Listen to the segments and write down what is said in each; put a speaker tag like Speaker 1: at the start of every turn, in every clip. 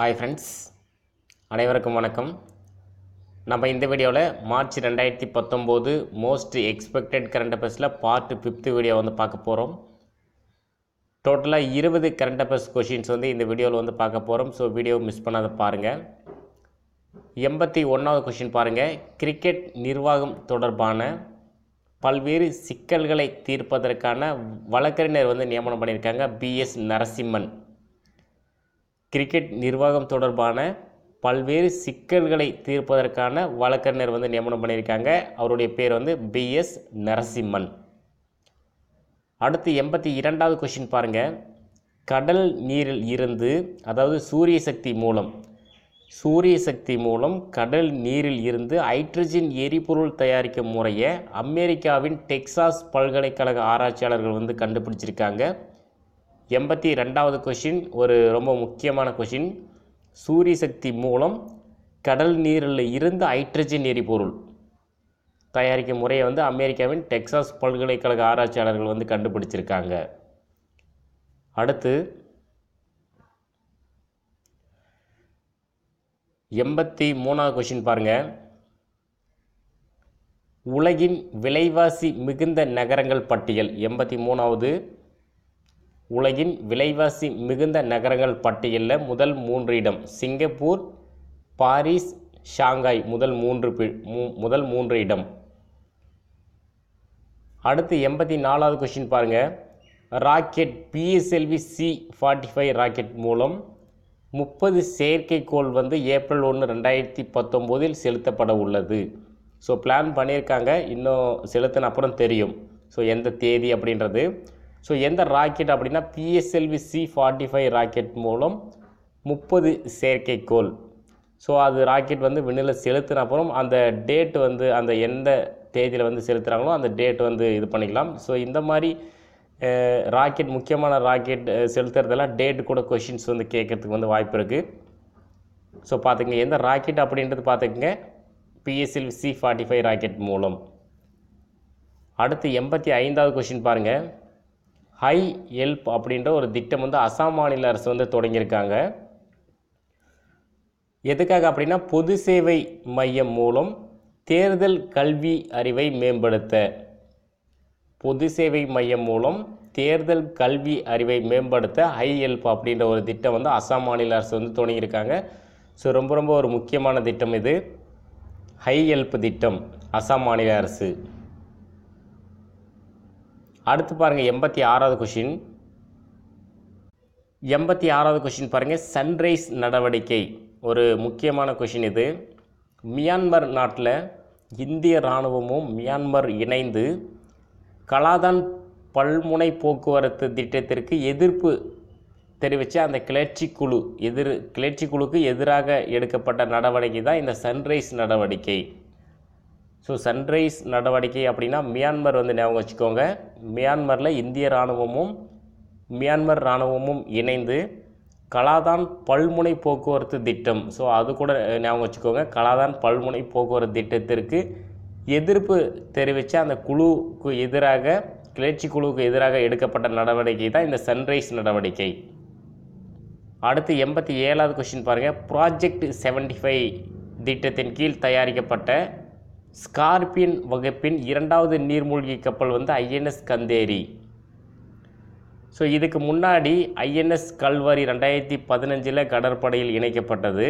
Speaker 1: hi friends அனைவருக்கும் வணக்கம் நம்ம இந்த வீடியோவில் மார்ச் ரெண்டாயிரத்தி பத்தொம்போது மோஸ்ட் எக்ஸ்பெக்டட் கரண்ட் அஃபேர்ஸில் பார்ட் ஃபிஃப்த்து வீடியோ வந்து பார்க்க போகிறோம் டோட்டலாக இருபது கரண்ட் அஃபேர்ஸ் கொஷின்ஸ் வந்து இந்த வீடியோவில் வந்து பார்க்க போகிறோம் ஸோ வீடியோ மிஸ் பண்ணாத பாருங்கள் எண்பத்தி ஒன்றாவது கொஷின் பாருங்கள் கிரிக்கெட் நிர்வாகம் தொடர்பான பல்வேறு சிக்கல்களை தீர்ப்பதற்கான வழக்கறிஞர் வந்து நியமனம் பண்ணியிருக்காங்க பிஎஸ் நரசிம்மன் கிரிக்கெட் நிர்வாகம் தொடர்பான பல்வேறு சிக்கல்களை தீர்ப்பதற்கான வழக்கறிஞர் வந்து நியமனம் பண்ணியிருக்காங்க அவருடைய பேர் வந்து பிஎஸ் நரசிம்மன் அடுத்து எண்பத்தி இரண்டாவது கொஷின் பாருங்கள் கடல் நீரில் இருந்து அதாவது சூரிய சக்தி மூலம் சூரிய சக்தி மூலம் கடல் நீரில் இருந்து ஹைட்ரஜன் எரிபொருள் தயாரிக்கும் முறையை அமெரிக்காவின் டெக்சாஸ் பல்கலைக்கழக ஆராய்ச்சியாளர்கள் வந்து கண்டுபிடிச்சிருக்காங்க எண்பத்தி ரெண்டாவது கொஷின் ஒரு ரொம்ப முக்கியமான கொஷின் சூரிய சக்தி மூலம் கடல் நீரில் இருந்து ஹைட்ரஜன் எரிபொருள் தயாரிக்கும் முறையை வந்து அமெரிக்காவின் டெக்சாஸ் பல்கலைக்கழக ஆராய்ச்சியாளர்கள் வந்து கண்டுபிடிச்சிருக்காங்க அடுத்து எண்பத்தி மூணாவது கொஷின் பாருங்கள் உலகின் விலைவாசி மிகுந்த நகரங்கள் பட்டியல் எண்பத்தி மூணாவது உலகின் விலைவாசி மிகுந்த நகரங்கள் பட்டியலில் முதல் மூன்று இடம் சிங்கப்பூர் பாரிஸ் ஷாங்காய் முதல் மூன்று முதல் மூன்று இடம் அடுத்து எண்பத்தி நாலாவது கொஷின் பாருங்கள் rocket PSLV C forty five rocket மூலம் முப்பது செயற்கைக்கோள் வந்து ஏப்ரல் ஒன்று ரெண்டாயிரத்தி பத்தொம்போதில் செலுத்தப்பட உள்ளது ஸோ பிளான் பண்ணியிருக்காங்க இன்னும் செலுத்தின அப்புறம் தெரியும் ஸோ எந்த தேதி அப்படின்றது ஸோ எந்த ராக்கெட் அப்படின்னா PSLV C forty five rocket மூலம் முப்பது செயற்கைக்கோள் ஸோ அது ராக்கெட் வந்து விண்ணில் செலுத்தின அப்புறம் அந்த டேட் வந்து அந்த எந்த தேதியில் வந்து செலுத்துகிறாங்களோ அந்த டேட் வந்து இது பண்ணிக்கலாம் ஸோ இந்த மாதிரி ராக்கெட் முக்கியமான ராக்கெட் செலுத்துறதெல்லாம் டேட் கூட கொஷின்ஸ் வந்து கேட்குறதுக்கு வந்து வாய்ப்பு இருக்குது ஸோ பார்த்துக்கங்க எந்த ராக்கெட் அப்படின்றது பார்த்துக்கங்க PSL C forty five rocket மூலம் அடுத்து எண்பத்தி ஐந்தாவது கொஷின் பாருங்கள் ஹை ஹெல்ப் அப்படின்ற ஒரு திட்டம் வந்து அசாம் மாநில அரசு வந்து தொடங்கியிருக்காங்க எதுக்காக அப்படின்னா பொது சேவை மையம் மூலம் தேர்தல் கல்வி அறிவை மேம்படுத்த பொது சேவை மையம் மூலம் தேர்தல் கல்வி அறிவை மேம்படுத்த ஹை ஹெல்ப் அப்படின்ற ஒரு திட்டம் வந்து அசாம் மாநில அரசு வந்து தொடங்கியிருக்காங்க ஸோ ரொம்ப ரொம்ப ஒரு முக்கியமான திட்டம் இது ஹை ஹெல்ப் திட்டம் அசாம் மாநில அரசு அடுத்து பாருங்கள் எண்பத்தி ஆறாவது கொஷின் எண்பத்தி ஆறாவது கொஷின் பாருங்கள் சன்ரைஸ் நடவடிக்கை ஒரு முக்கியமான கொஷின் இது மியான்மர் நாட்டில் இந்திய இராணுவமும் மியான்மர் இணைந்து கலாதான் பல்முனை போக்குவரத்து திட்டத்திற்கு எதிர்ப்பு தெரிவித்த அந்த கிளர்ச்சி குழு எதிர் கிளர்ச்சி குழுக்கு எதிராக எடுக்கப்பட்ட நடவடிக்கை தான் இந்த சன்ரைஸ் நடவடிக்கை ஸோ சன்ரைஸ் நடவடிக்கை அப்படின்னா மியான்மர் வந்து ஞாபகம் வச்சுக்கோங்க மியான்மரில் இந்திய இராணுவமும் மியான்மர் இராணுவமும் இணைந்து கலாதான் பல்முனை போக்குவரத்து திட்டம் ஸோ அது கூட ஞாபகம் வச்சுக்கோங்க கலாதான் பல்முனை போக்குவரத்து திட்டத்திற்கு எதிர்ப்பு தெரிவித்த அந்த குழுவுக்கு எதிராக கிளர்ச்சி குழுவுக்கு எதிராக எடுக்கப்பட்ட நடவடிக்கை தான் இந்த சன்ரைஸ் நடவடிக்கை அடுத்து எண்பத்தி ஏழாவது கொஷின் பாருங்கள் ப்ராஜெக்ட் செவன்டி ஃபைவ் திட்டத்தின் கீழ் தயாரிக்கப்பட்ட ஸ்கார்பியன் வகுப்பின் இரண்டாவது நீர்மூழ்கி கப்பல் வந்து ஐஎன்எஸ் கந்தேரி ஸோ இதுக்கு முன்னாடி ஐஎன்எஸ் கல்வரி ரெண்டாயிரத்தி பதினஞ்சில் கடற்படையில் இணைக்கப்பட்டது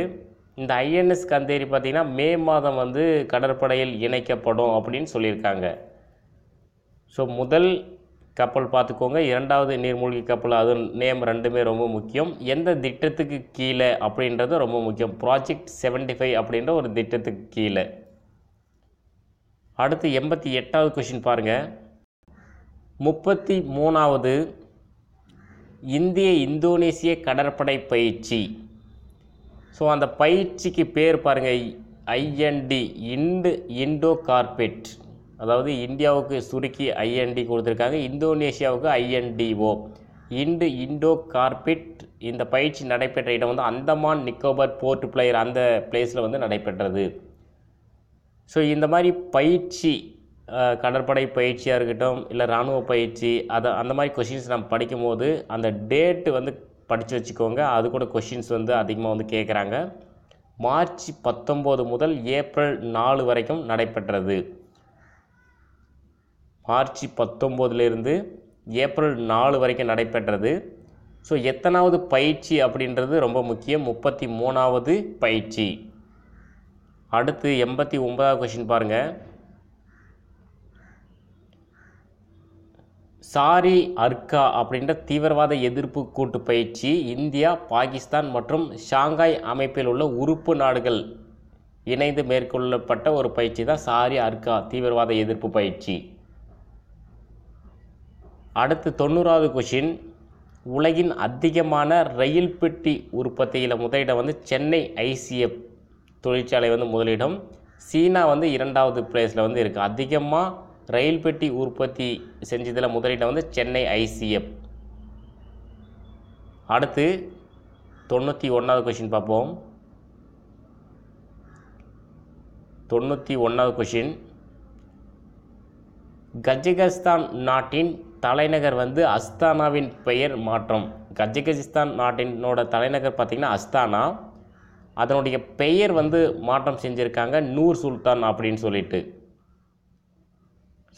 Speaker 1: இந்த ஐஎன்எஸ் கந்தேரி பார்த்திங்கன்னா மே மாதம் வந்து கடற்படையில் இணைக்கப்படும் அப்படின்னு சொல்லியிருக்காங்க ஸோ முதல் கப்பல் பார்த்துக்கோங்க இரண்டாவது நீர்மூழ்கி கப்பல் அது நேம் ரெண்டுமே ரொம்ப முக்கியம் எந்த திட்டத்துக்கு கீழே அப்படின்றது ரொம்ப முக்கியம் ப்ராஜெக்ட் செவன்ட்டி ஃபைவ் அப்படின்ற ஒரு திட்டத்துக்கு கீழே அடுத்து எண்பத்தி எட்டாவது கொஷின் பாருங்கள் முப்பத்தி மூணாவது இந்திய இந்தோனேசிய கடற்படை பயிற்சி ஸோ அந்த பயிற்சிக்கு பேர் பாருங்கள் ஐஎன்டி இண்டு இண்டோ கார்பெட் அதாவது இந்தியாவுக்கு சுருக்கி ஐஎன்டி கொடுத்துருக்காங்க இந்தோனேஷியாவுக்கு ஐஎன்டிஓ இண்டு இண்டோ கார்பெட் இந்த பயிற்சி நடைபெற்ற இடம் வந்து அந்தமான் நிக்கோபர் போர்ட் பிளேயர் அந்த பிளேஸில் வந்து நடைபெற்றது ஸோ இந்த மாதிரி பயிற்சி கடற்படை பயிற்சியாக இருக்கட்டும் இல்லை இராணுவ பயிற்சி அதை அந்த மாதிரி கொஷின்ஸ் நம்ம படிக்கும்போது அந்த டேட்டு வந்து படித்து வச்சுக்கோங்க அது கூட கொஷின்ஸ் வந்து அதிகமாக வந்து கேட்குறாங்க மார்ச் பத்தொம்போது முதல் ஏப்ரல் நாலு வரைக்கும் நடைபெற்றது மார்ச் பத்தொம்போதுலேருந்து ஏப்ரல் நாலு வரைக்கும் நடைபெற்றது ஸோ எத்தனாவது பயிற்சி அப்படின்றது ரொம்ப முக்கியம் முப்பத்தி மூணாவது பயிற்சி அடுத்து எண்பத்தி ஒன்பதாவது கொஷின் பாருங்கள் சாரி அர்கா அப்படின்ற தீவிரவாத எதிர்ப்பு கூட்டு பயிற்சி இந்தியா பாகிஸ்தான் மற்றும் ஷாங்காய் அமைப்பில் உள்ள உறுப்பு நாடுகள் இணைந்து மேற்கொள்ளப்பட்ட ஒரு பயிற்சி தான் சாரி அர்கா தீவிரவாத எதிர்ப்பு பயிற்சி அடுத்து தொண்ணூறாவது கொஷின் உலகின் அதிகமான ரயில் பெட்டி உற்பத்தியில் முதலிடம் வந்து சென்னை ஐசிஎஃப் தொழிற்சாலை வந்து முதலிடம் சீனா வந்து இரண்டாவது பிளேஸில் வந்து இருக்குது அதிகமாக ரயில் பெட்டி உற்பத்தி செஞ்சதில் முதலிடம் வந்து சென்னை ஐசிஎப் அடுத்து தொண்ணூற்றி ஒன்றாவது கொஷின் பார்ப்போம் தொண்ணூற்றி ஒன்றாவது கொஷின் கஜகஸ்தான் நாட்டின் தலைநகர் வந்து அஸ்தானாவின் பெயர் மாற்றம் கஜகஸ்தான் நாட்டினோட தலைநகர் பார்த்திங்கன்னா அஸ்தானா அதனுடைய பெயர் வந்து மாற்றம் செஞ்சுருக்காங்க நூர் சுல்தான் அப்படின்னு சொல்லிட்டு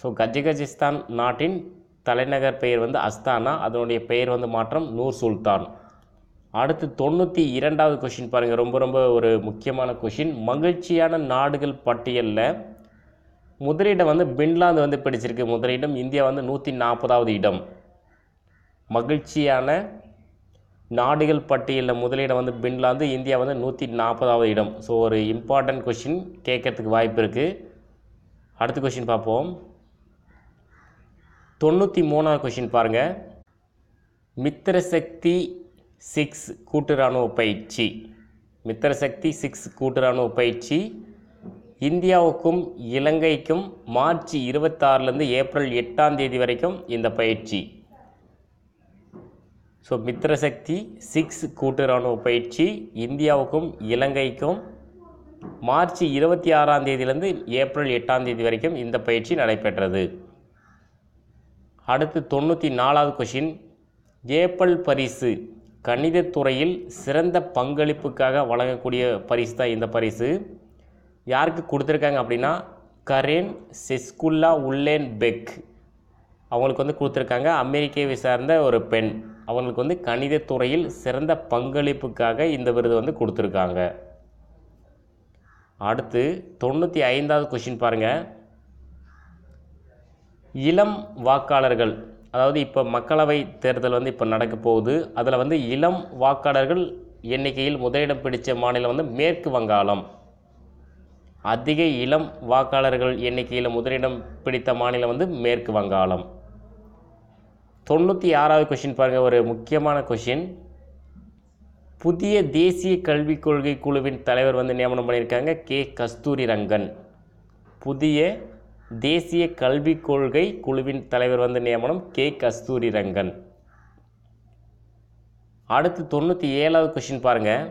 Speaker 1: ஸோ கஜகஜிஸ்தான் நாட்டின் தலைநகர் பெயர் வந்து அஸ்தானா அதனுடைய பெயர் வந்து மாற்றம் நூர் சுல்தான் அடுத்து தொண்ணூற்றி இரண்டாவது கொஷின் பாருங்கள் ரொம்ப ரொம்ப ஒரு முக்கியமான கொஷின் மகிழ்ச்சியான நாடுகள் பட்டியலில் முதலிடம் வந்து பின்லாந்து வந்து பிடிச்சிருக்கு முதலிடம் இந்தியா வந்து நூற்றி நாற்பதாவது இடம் மகிழ்ச்சியான நாடுகள் பட்டியலில் முதலிடம் வந்து பின்லாந்து இந்தியா வந்து நூற்றி நாற்பதாவது இடம் ஸோ ஒரு இம்பார்ட்டண்ட் கொஷின் கேட்கறதுக்கு வாய்ப்பு இருக்குது அடுத்த கொஷின் பார்ப்போம் தொண்ணூற்றி மூணாவது கொஷின் பாருங்கள் மித்திரசக்தி சிக்ஸ் கூட்டு இராணுவ பயிற்சி மித்திரசக்தி சிக்ஸ் கூட்டு இராணுவ பயிற்சி இந்தியாவுக்கும் இலங்கைக்கும் மார்ச் இருபத்தாறுலேருந்து ஏப்ரல் எட்டாம் தேதி வரைக்கும் இந்த பயிற்சி ஸோ மித்திரசக்தி சிக்ஸ் கூட்டு இராணுவ பயிற்சி இந்தியாவுக்கும் இலங்கைக்கும் மார்ச் இருபத்தி ஆறாம் தேதியிலேருந்து ஏப்ரல் எட்டாம் தேதி வரைக்கும் இந்த பயிற்சி நடைபெற்றது அடுத்து தொண்ணூற்றி நாலாவது கொஷின் ஏப்பல் பரிசு கணிதத்துறையில் சிறந்த பங்களிப்புக்காக வழங்கக்கூடிய பரிசு தான் இந்த பரிசு யாருக்கு கொடுத்துருக்காங்க அப்படின்னா கரேன் செஸ்குல்லா உல்லேன் பெக் அவங்களுக்கு வந்து கொடுத்துருக்காங்க அமெரிக்காவை சார்ந்த ஒரு பெண் அவங்களுக்கு வந்து கணிதத்துறையில் சிறந்த பங்களிப்புக்காக இந்த விருது வந்து கொடுத்துருக்காங்க அடுத்து தொண்ணூற்றி ஐந்தாவது கொஷின் பாருங்கள் இளம் வாக்காளர்கள் அதாவது இப்போ மக்களவை தேர்தல் வந்து இப்போ நடக்க போகுது அதில் வந்து இளம் வாக்காளர்கள் எண்ணிக்கையில் முதலிடம் பிடித்த மாநிலம் வந்து மேற்கு வங்காளம் அதிக இளம் வாக்காளர்கள் எண்ணிக்கையில் முதலிடம் பிடித்த மாநிலம் வந்து மேற்கு வங்காளம் தொண்ணூற்றி ஆறாவது கொஷின் பாருங்கள் ஒரு முக்கியமான கொஷின் புதிய தேசிய கல்விக் கொள்கை குழுவின் தலைவர் வந்து நியமனம் பண்ணியிருக்காங்க கே கஸ்தூரி ரங்கன் புதிய தேசிய கல்விக் கொள்கை குழுவின் தலைவர் வந்து நியமனம் கே கஸ்தூரி ரங்கன் அடுத்து தொண்ணூற்றி ஏழாவது கொஷின் பாருங்கள்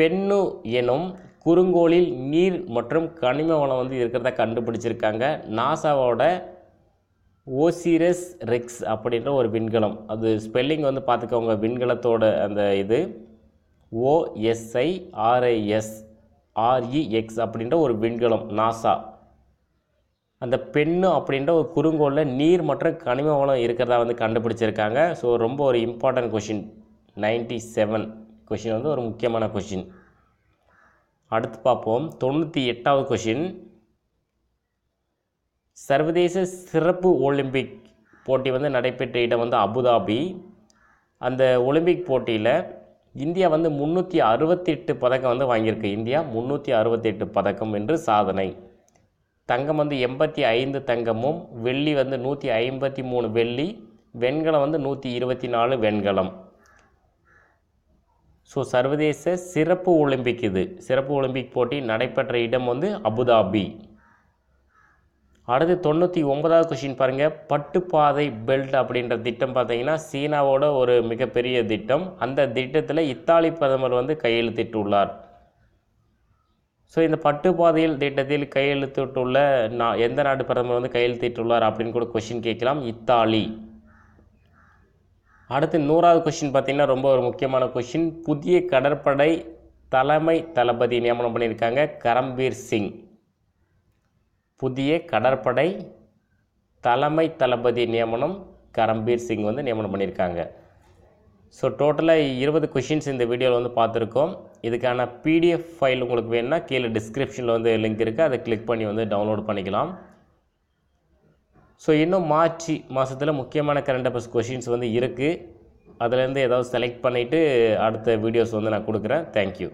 Speaker 1: பெண்ணு எனும் குறுங்கோளில் நீர் மற்றும் கனிம வளம் வந்து இருக்கிறத கண்டுபிடிச்சிருக்காங்க நாசாவோட ஓசிரஸ் ரெக்ஸ் அப்படின்ற ஒரு விண்கலம் அது ஸ்பெல்லிங் வந்து பார்த்துக்கோங்க விண்கலத்தோட அந்த இது ஓஎஸ்ஐஆர்ஐஎஸ் ஆர்இஎக்ஸ் அப்படின்ற ஒரு விண்கலம் நாசா அந்த பெண்ணு அப்படின்ற ஒரு குறுங்கோளில் நீர் மற்றும் கனிம வளம் இருக்கிறதா வந்து கண்டுபிடிச்சிருக்காங்க ஸோ ரொம்ப ஒரு important question ninety seven question வந்து ஒரு முக்கியமான கொஷின் அடுத்து பார்ப்போம் தொண்ணூற்றி எட்டாவது கொஷின் சர்வதேச சிறப்பு ஒலிம்பிக் போட்டி வந்து நடைபெற்ற இடம் வந்து அபுதாபி அந்த ஒலிம்பிக் போட்டியில் இந்தியா வந்து முந்நூற்றி அறுபத்தெட்டு பதக்கம் வந்து வாங்கியிருக்கு இந்தியா முந்நூற்றி அறுபத்தெட்டு பதக்கம் என்று சாதனை தங்கம் வந்து எண்பத்தி ஐந்து தங்கமும் வெள்ளி வந்து நூற்றி ஐம்பத்தி மூணு வெள்ளி வெண்கலம் வந்து நூற்றி இருபத்தி நாலு வெண்கலம் ஸோ சர்வதேச சிறப்பு ஒலிம்பிக் இது சிறப்பு ஒலிம்பிக் போட்டி நடைபெற்ற இடம் வந்து அபுதாபி அடுத்து தொண்ணூற்றி ஒன்பதாவது கொஷின் பாருங்கள் பட்டுப்பாதை பெல்ட் அப்படின்ற திட்டம் பார்த்தீங்கன்னா சீனாவோட ஒரு மிகப்பெரிய திட்டம் அந்த திட்டத்தில் இத்தாலி பிரதமர் வந்து கையெழுத்திட்டுள்ளார் ஸோ இந்த பட்டுப்பாதையில் திட்டத்தில் கையெழுத்துட்டுள்ள நா எந்த நாட்டு பிரதமர் வந்து கையெழுத்திட்டுள்ளார் அப்படின்னு கூட கொஷின் கேட்கலாம் இத்தாலி அடுத்து நூறாவது கொஷின் பார்த்திங்கன்னா ரொம்ப ஒரு முக்கியமான கொஷின் புதிய கடற்படை தலைமை தளபதி நியமனம் பண்ணியிருக்காங்க கரம்பீர் சிங் புதிய கடற்படை தலைமை தளபதி நியமனம் கரம்பீர் சிங் வந்து நியமனம் பண்ணியிருக்காங்க ஸோ டோட்டலாக இருபது கொஷின்ஸ் இந்த வீடியோவில் வந்து பார்த்துருக்கோம் இதுக்கான பிடிஎஃப் ஃபைல் உங்களுக்கு வேணும்னா கீழே டிஸ்கிரிப்ஷனில் வந்து லிங்க் இருக்குது அதை கிளிக் பண்ணி வந்து டவுன்லோட் பண்ணிக்கலாம் ஸோ இன்னும் மார்ச் மாதத்தில் முக்கியமான கரண்ட் அஃபேர்ஸ் கொஷின்ஸ் வந்து இருக்குது அதுலேருந்து ஏதாவது செலக்ட் பண்ணிவிட்டு அடுத்த வீடியோஸ் வந்து நான் கொடுக்குறேன் தேங்க்யூ